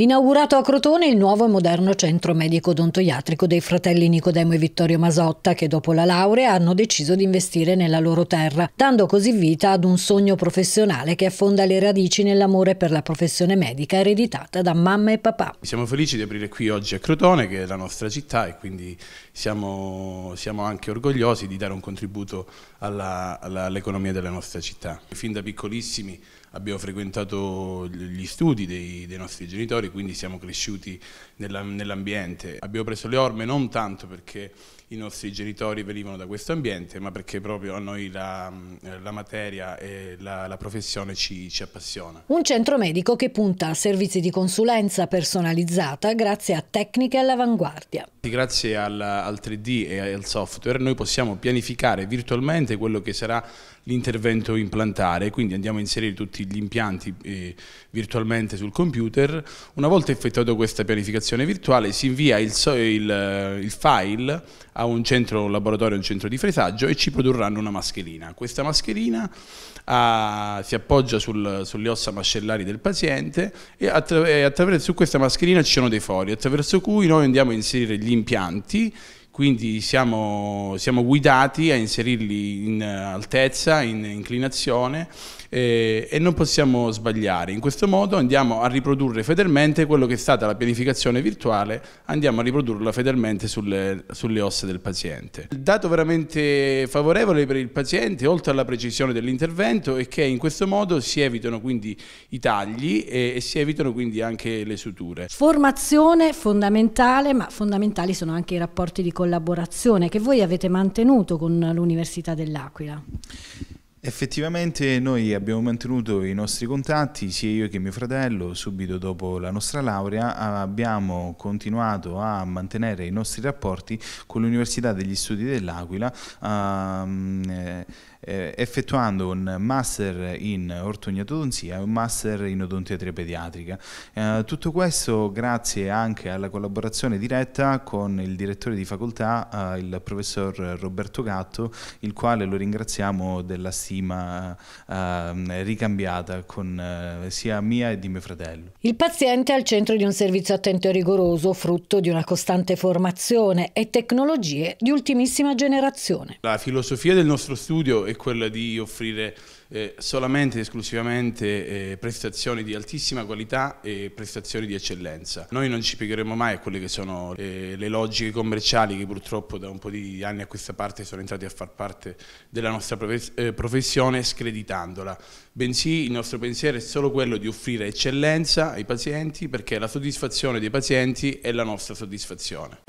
Inaugurato a Crotone il nuovo e moderno centro medico odontoiatrico dei fratelli Nicodemo e Vittorio Masotta che dopo la laurea hanno deciso di investire nella loro terra, dando così vita ad un sogno professionale che affonda le radici nell'amore per la professione medica ereditata da mamma e papà. Siamo felici di aprire qui oggi a Crotone che è la nostra città e quindi siamo, siamo anche orgogliosi di dare un contributo all'economia all della nostra città. Fin da piccolissimi abbiamo frequentato gli studi dei, dei nostri genitori, quindi siamo cresciuti nell'ambiente. abbiamo preso le orme non tanto perché i nostri genitori venivano da questo ambiente, ma perché proprio a noi la, la materia e la, la professione ci, ci, appassiona. Un centro medico che punta a servizi di consulenza personalizzata grazie a tecniche all'avanguardia. Grazie al, al 3D e al software noi possiamo pianificare virtualmente quello che sarà l'intervento implantare, quindi andiamo a inserire tutti gli impianti eh, virtualmente sul computer. Una volta effettuata questa pianificazione virtuale si invia il, il, eh, il file a un centro un laboratorio, un centro di fresaggio e ci produrranno una mascherina. Questa mascherina a, ah, si appoggia sul, sulle ossa mascellari del paziente e, attra attraverso questa mascherina ci sono dei fori, attraverso cui noi andiamo a inserire gli impianti quindi siamo, siamo guidati a inserirli in eh, altezza, in inclinazione eh, e non possiamo sbagliare. In questo modo andiamo a riprodurre fedelmente quello che è stata la pianificazione virtuale, andiamo a riprodurla fedelmente sulle, sulle ossa del paziente. Il dato veramente favorevole per il paziente, oltre alla precisione dell'intervento, è che in questo modo si evitano quindi i tagli e, e si evitano quindi anche le suture. Formazione fondamentale, ma fondamentali sono anche i rapporti di collaborazione che voi avete mantenuto con l'Università dell'Aquila. Effettivamente noi abbiamo mantenuto i nostri contatti, sia io che mio fratello, subito dopo la nostra laurea abbiamo continuato a mantenere i nostri rapporti con l'Università degli Studi dell'Aquila. Um, eh, eh, effettuando un master in ortognatodonzia e un master in odontiatria pediatrica. Eh, tutto questo grazie anche alla collaborazione diretta con il direttore di facoltà, eh, il professor Roberto Gatto, il quale lo ringraziamo della stima ehm, ricambiata con eh, sia mia e di mio fratello. Il paziente è al centro di un servizio attento e rigoroso, frutto di una costante formazione e tecnologie di ultimissima generazione. La filosofia del nostro studio è quella di offrire eh, solamente ed esclusivamente eh, prestazioni di altissima qualità e prestazioni di eccellenza. Noi non ci piegheremo mai a quelle che sono eh, le logiche commerciali che purtroppo da un po' di anni a questa parte sono entrate a far parte della nostra eh, professione screditandola, bensì il nostro pensiero è solo quello di offrire eccellenza ai pazienti perché la soddisfazione dei pazienti è la nostra soddisfazione.